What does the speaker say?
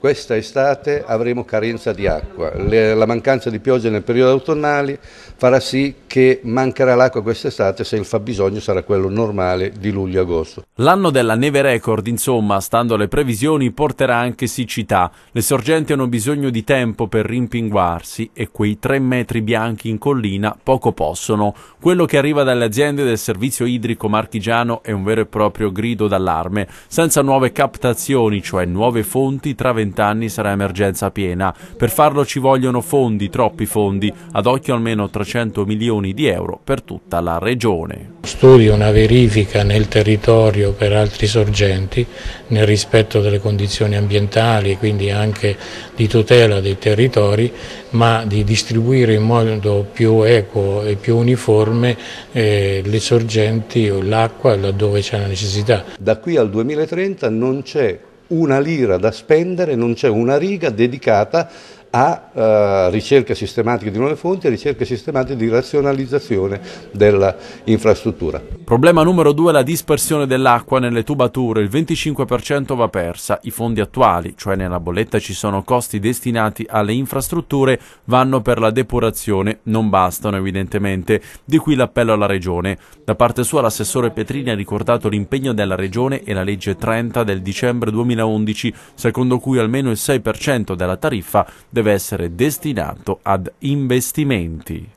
Questa estate avremo carenza di acqua, la mancanza di piogge nel periodo autunnale farà sì che mancherà l'acqua quest'estate se il fabbisogno sarà quello normale di luglio-agosto. L'anno della neve record, insomma, stando alle previsioni, porterà anche siccità. Le sorgenti hanno bisogno di tempo per rimpinguarsi e quei tre metri bianchi in collina poco possono. Quello che arriva dalle aziende del servizio idrico marchigiano è un vero e proprio grido d'allarme, senza nuove captazioni, cioè nuove fonti tra 20 vent'anni sarà emergenza piena. Per farlo ci vogliono fondi, troppi fondi, ad occhio almeno 300 milioni di euro per tutta la regione. Studio una verifica nel territorio per altri sorgenti nel rispetto delle condizioni ambientali e quindi anche di tutela dei territori, ma di distribuire in modo più equo e più uniforme eh, le sorgenti o l'acqua laddove c'è la necessità. Da qui al 2030 non c'è una lira da spendere, non c'è una riga dedicata a eh, ricerca sistematica di nuove fonti e ricerca sistematica di razionalizzazione dell'infrastruttura. Problema numero due è la dispersione dell'acqua nelle tubature, il 25% va persa, i fondi attuali, cioè nella bolletta ci sono costi destinati alle infrastrutture, vanno per la depurazione, non bastano evidentemente, di qui l'appello alla Regione. Da parte sua l'assessore Petrini ha ricordato l'impegno della Regione e la legge 30 del dicembre 2011, secondo cui almeno il 6% della tariffa deve deve essere destinato ad investimenti.